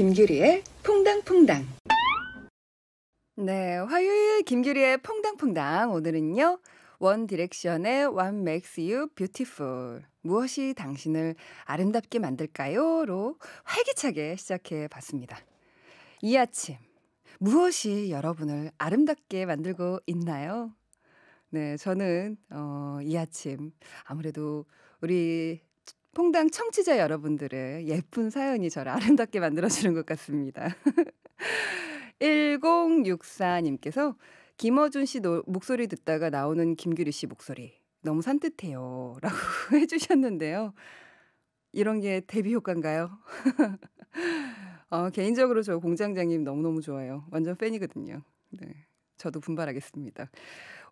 김규리의 퐁당퐁당. 네, 화요일 김규리의 퐁당퐁당 오늘은요. 원 디렉션의 One Makes You Beautiful. 무엇이 당신을 아름답게 만들까요?로 활기차게 시작해 봤습니다. 이 아침 무엇이 여러분을 아름답게 만들고 있나요? 네, 저는 어, 이 아침 아무래도 우리 퐁당 청취자 여러분들의 예쁜 사연이 저를 아름답게 만들어주는 것 같습니다. 1064님께서 김어준 씨 노, 목소리 듣다가 나오는 김규리 씨 목소리 너무 산뜻해요. 라고 해주셨는데요. 이런 게 데뷔 효과인가요? 어, 개인적으로 저 공장장님 너무너무 좋아요. 완전 팬이거든요. 네. 저도 분발하겠습니다.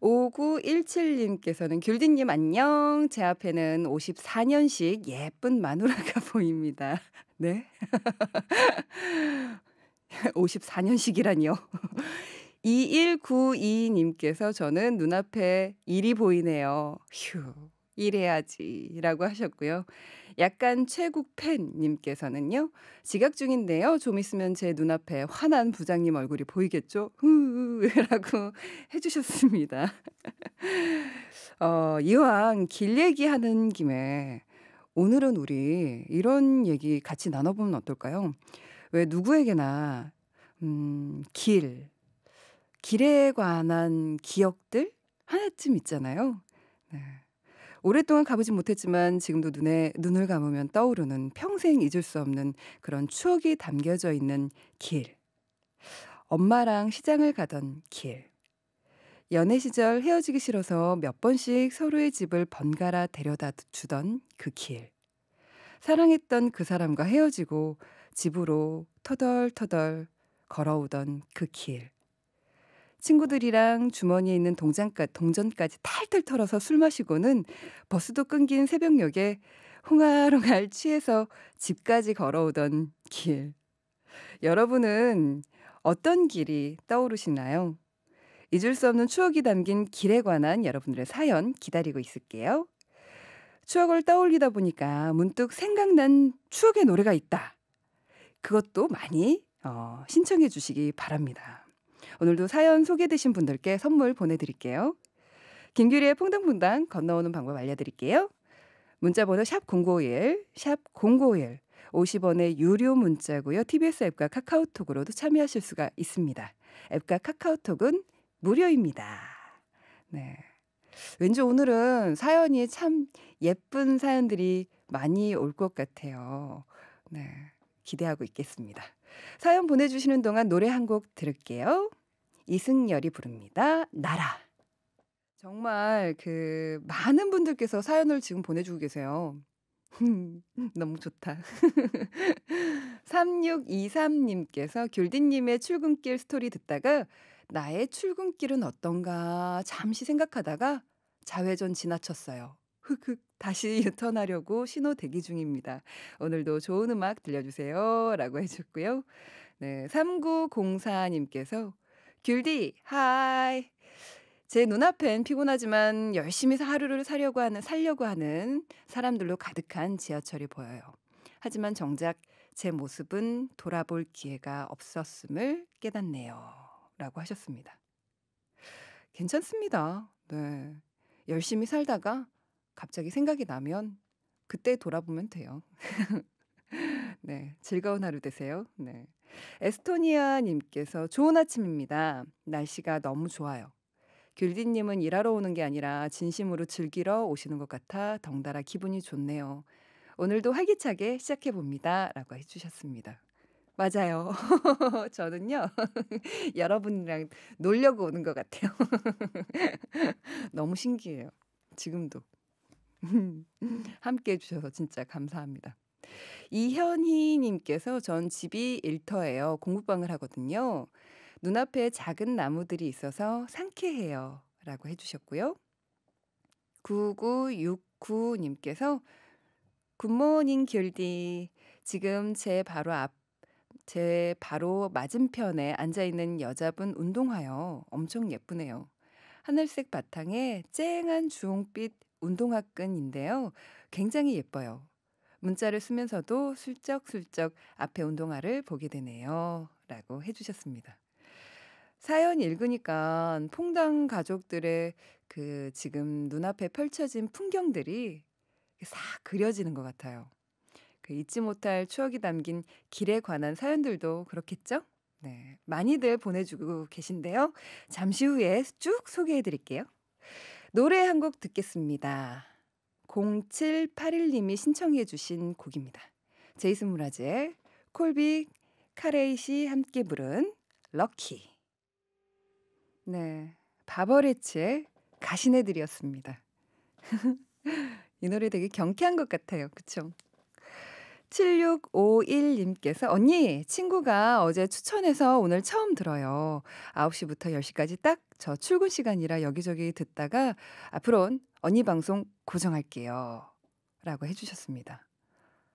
5917님께서는 귤디님 안녕. 제 앞에는 54년씩 예쁜 마누라가 보입니다. 네? 54년씩이라니요. 2192님께서 저는 눈앞에 일이 보이네요. 휴. 일해야지라고 하셨고요. 약간 최국 팬님께서는요. 지각 중인데요. 좀 있으면 제 눈앞에 화난 부장님 얼굴이 보이겠죠? 후라고 해주셨습니다. 어, 이왕 길 얘기하는 김에 오늘은 우리 이런 얘기 같이 나눠보면 어떨까요? 왜 누구에게나 음, 길, 길에 관한 기억들 하나쯤 있잖아요. 네. 오랫동안 가보진 못했지만 지금도 눈에 눈을 감으면 떠오르는 평생 잊을 수 없는 그런 추억이 담겨져 있는 길. 엄마랑 시장을 가던 길. 연애 시절 헤어지기 싫어서 몇 번씩 서로의 집을 번갈아 데려다 주던 그 길. 사랑했던 그 사람과 헤어지고 집으로 터덜터덜 걸어오던 그 길. 친구들이랑 주머니에 있는 동전까, 동전까지 탈탈 털어서 술 마시고는 버스도 끊긴 새벽녘에 홍알홍알 취해서 집까지 걸어오던 길. 여러분은 어떤 길이 떠오르시나요? 잊을 수 없는 추억이 담긴 길에 관한 여러분들의 사연 기다리고 있을게요. 추억을 떠올리다 보니까 문득 생각난 추억의 노래가 있다. 그것도 많이 어, 신청해 주시기 바랍니다. 오늘도 사연 소개되신 분들께 선물 보내드릴게요. 김규리의 퐁당퐁당 건너오는 방법 알려드릴게요. 문자번호 샵 0951, 샵 0951. 50원의 유료 문자고요. TBS 앱과 카카오톡으로도 참여하실 수가 있습니다. 앱과 카카오톡은 무료입니다. 네. 왠지 오늘은 사연이 참 예쁜 사연들이 많이 올 것 같아요. 네. 기대하고 있겠습니다. 사연 보내주시는 동안 노래 한 곡 들을게요. 이승열이 부릅니다. 나라. 정말 그 많은 분들께서 사연을 지금 보내주고 계세요. 너무 좋다. 3623님께서 귤디님의 출근길 스토리 듣다가 나의 출근길은 어떤가 잠시 생각하다가 자회전 지나쳤어요. 흑흑 다시 유턴하려고 신호 대기 중입니다. 오늘도 좋은 음악 들려주세요. 라고 해줬고요. 네, 3904님께서 귤디, 하이. 제 눈앞엔 피곤하지만 열심히 하루를 살려고 하는, 살려고 하는 사람들로 가득한 지하철이 보여요. 하지만 정작 제 모습은 돌아볼 기회가 없었음을 깨닫네요. 라고 하셨습니다. 괜찮습니다. 네. 열심히 살다가 갑자기 생각이 나면 그때 돌아보면 돼요. 네. 즐거운 하루 되세요. 네. 에스토니아 님께서 좋은 아침입니다. 날씨가 너무 좋아요. 귤디님은 일하러 오는 게 아니라 진심으로 즐기러 오시는 것 같아 덩달아 기분이 좋네요. 오늘도 활기차게 시작해 봅니다. 라고 해주셨습니다. 맞아요. 저는요, 여러분이랑 놀려고 오는 것 같아요. 너무 신기해요. 지금도. 함께 해주셔서 진짜 감사합니다. 이현희님께서 전 집이 일터예요. 공부방을 하거든요. 눈앞에 작은 나무들이 있어서 상쾌해요. 라고 해주셨고요. 9969님께서 굿모닝 길디. 지금 제 바로 앞, 제 바로 맞은편에 앉아있는 여자분 운동화요. 엄청 예쁘네요. 하늘색 바탕에 쨍한 주홍빛 운동화 끈인데요. 굉장히 예뻐요. 문자를 쓰면서도 슬쩍슬쩍 앞에 운동화를 보게 되네요. 라고 해주셨습니다. 사연 읽으니까 퐁당 가족들의 그 지금 눈앞에 펼쳐진 풍경들이 싹 그려지는 것 같아요. 그 잊지 못할 추억이 담긴 길에 관한 사연들도 그렇겠죠? 네. 많이들 보내주고 계신데요. 잠시 후에 쭉 소개해 드릴게요. 노래 한 곡 듣겠습니다. 0781님이 신청해 주신 곡입니다. 제이슨 무라즈의 콜비 카레이시 함께 부른 럭키 네, 바버레츠의 가시네들이었습니다. 이 노래 되게 경쾌한 것 같아요. 그쵸? 7651님께서 언니 친구가 어제 추천해서 오늘 처음 들어요. 9시부터 10시까지 딱 저 출근 시간이라 여기저기 듣다가 앞으로는 언니 방송 고정할게요. 라고 해주셨습니다.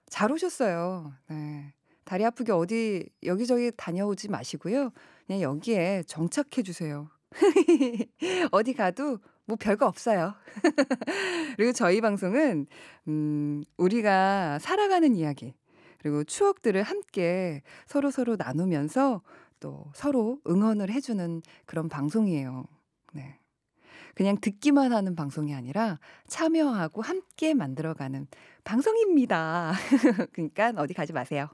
잘 오셨어요. 네. 다리 아프게 어디 여기저기 다녀오지 마시고요. 그냥 여기에 정착해 주세요. 어디 가도 뭐 별거 없어요. 그리고 저희 방송은 음, 우리가 살아가는 이야기 그리고 추억들을 함께 서로 서로 나누면서 또 서로 응원을 해주는 그런 방송이에요. 네. 그냥 듣기만 하는 방송이 아니라 참여하고 함께 만들어가는 방송입니다. 그러니까 어디 가지 마세요.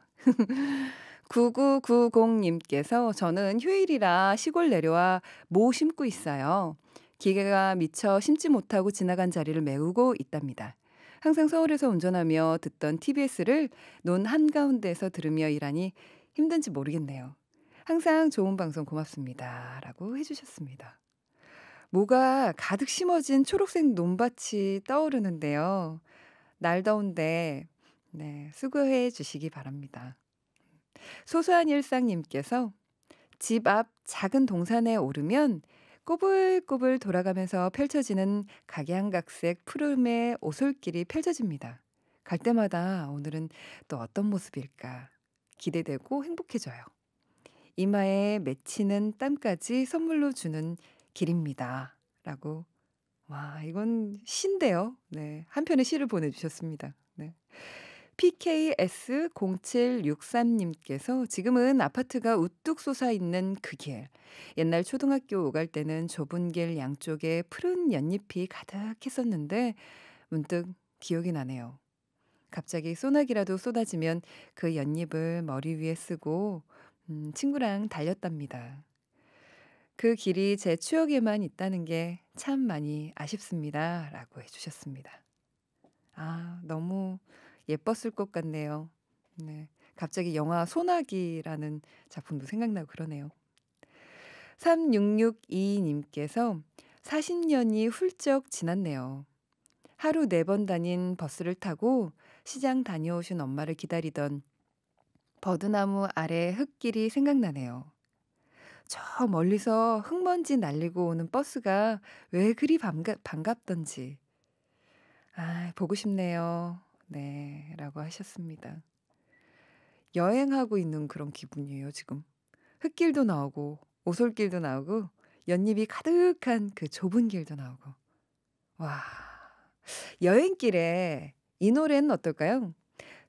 9990님께서 저는 휴일이라 시골 내려와 모 심고 있어요. 기계가 미처 심지 못하고 지나간 자리를 메우고 있답니다. 항상 서울에서 운전하며 듣던 TBS를 논 한가운데에서 들으며 일하니 힘든지 모르겠네요. 항상 좋은 방송 고맙습니다. 라고 해주셨습니다. 뭐가 가득 심어진 초록색 논밭이 떠오르는데요. 날 더운데, 네, 수고해 주시기 바랍니다. 소소한 일상님께서 집 앞 작은 동산에 오르면 꼬불꼬불 돌아가면서 펼쳐지는 각양각색 푸름의 오솔길이 펼쳐집니다. 갈 때마다 오늘은 또 어떤 모습일까 기대되고 행복해져요. 이마에 맺히는 땀까지 선물로 주는 길입니다. 라고. 와, 이건 시데요 네. 한 편의 시를 보내주셨습니다. 네. PKS0763님께서 지금은 아파트가 우뚝 솟아 있는 그 길. 옛날 초등학교 오갈 때는 좁은 길 양쪽에 푸른 연잎이 가득했었는데 문득 기억이 나네요. 갑자기 소나기라도 쏟아지면 그 연잎을 머리 위에 쓰고 음, 친구랑 달렸답니다. 그 길이 제 추억에만 있다는 게 참 많이 아쉽습니다. 라고 해주셨습니다. 아, 너무 예뻤을 것 같네요. 네. 갑자기 영화 소나기라는 작품도 생각나고 그러네요. 3662님께서 40년이 훌쩍 지났네요. 하루 네 번 다닌 버스를 타고 시장 다녀오신 엄마를 기다리던 버드나무 아래 흙길이 생각나네요. 저 멀리서 흙먼지 날리고 오는 버스가 왜 그리 반가, 반갑던지. 아, 보고 싶네요. 네, 라고 하셨습니다. 여행하고 있는 그런 기분이에요, 지금. 흙길도 나오고, 오솔길도 나오고, 연잎이 가득한 그 좁은 길도 나오고. 와. 여행길에 이 노래는 어떨까요?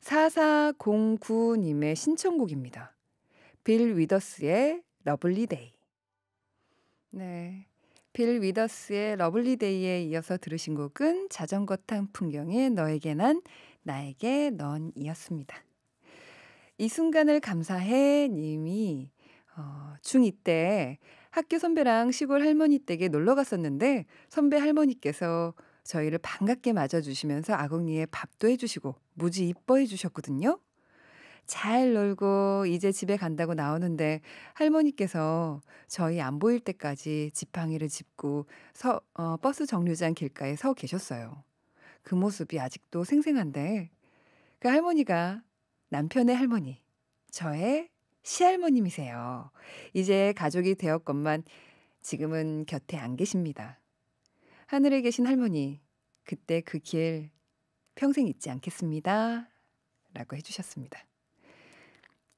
4409님의 신청곡입니다. 빌 위더스의 러블리 데이. 네. 빌 위더스의 러블리 데이에 이어서 들으신 곡은 자전거 탄 풍경의 너에게 난 나에게 넌이었습니다. 이 순간을 감사해 님이 어, 중2 때 학교 선배랑 시골 할머니 댁에 놀러 갔었는데 선배 할머니께서 저희를 반갑게 맞아주시면서 아궁이에 밥도 해주시고 무지 이뻐해 주셨거든요. 잘 놀고 이제 집에 간다고 나오는데 할머니께서 저희 안 보일 때까지 지팡이를 짚고 서, 어, 버스 정류장 길가에 서 계셨어요. 그 모습이 아직도 생생한데 그 할머니가 남편의 할머니, 저의 시할머님이세요. 이제 가족이 되었건만 지금은 곁에 안 계십니다. 하늘에 계신 할머니, 그때 그 길 평생 잊지 않겠습니다. 라고 해주셨습니다.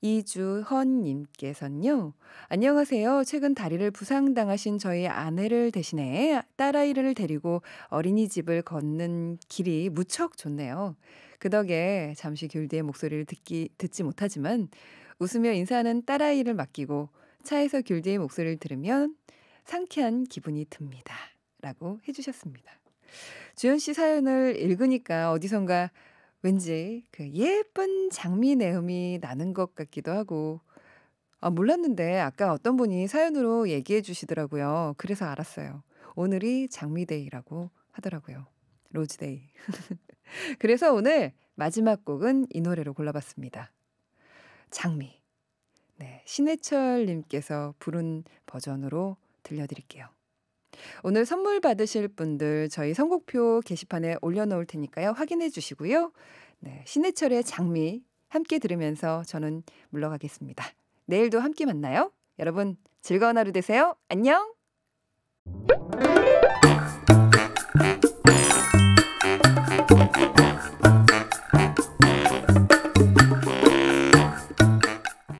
이주헌님께서는요. 안녕하세요. 최근 다리를 부상당하신 저희 아내를 대신해 딸아이를 데리고 어린이집을 걷는 길이 무척 좋네요. 그 덕에 잠시 귤디의 목소리를 듣기, 듣지 못하지만 웃으며 인사하는 딸아이를 맡기고 차에서 귤디의 목소리를 들으면 상쾌한 기분이 듭니다. 라고 해주셨습니다. 주현 씨 사연을 읽으니까 어디선가 왠지 그 예쁜 장미 내음이 나는 것 같기도 하고 아, 몰랐는데 아까 어떤 분이 사연으로 얘기해 주시더라고요. 그래서 알았어요. 오늘이 장미데이라고 하더라고요. 로즈데이. 그래서 오늘 마지막 곡은 이 노래로 골라봤습니다. 장미. 네, 신해철 님께서 부른 버전으로 들려드릴게요. 오늘 선물 받으실 분들 저희 선곡표 게시판에 올려놓을 테니까요. 확인해 주시고요. 네, 신해철의 장미 함께 들으면서 저는 물러가겠습니다. 내일도 함께 만나요. 여러분 즐거운 하루 되세요. 안녕!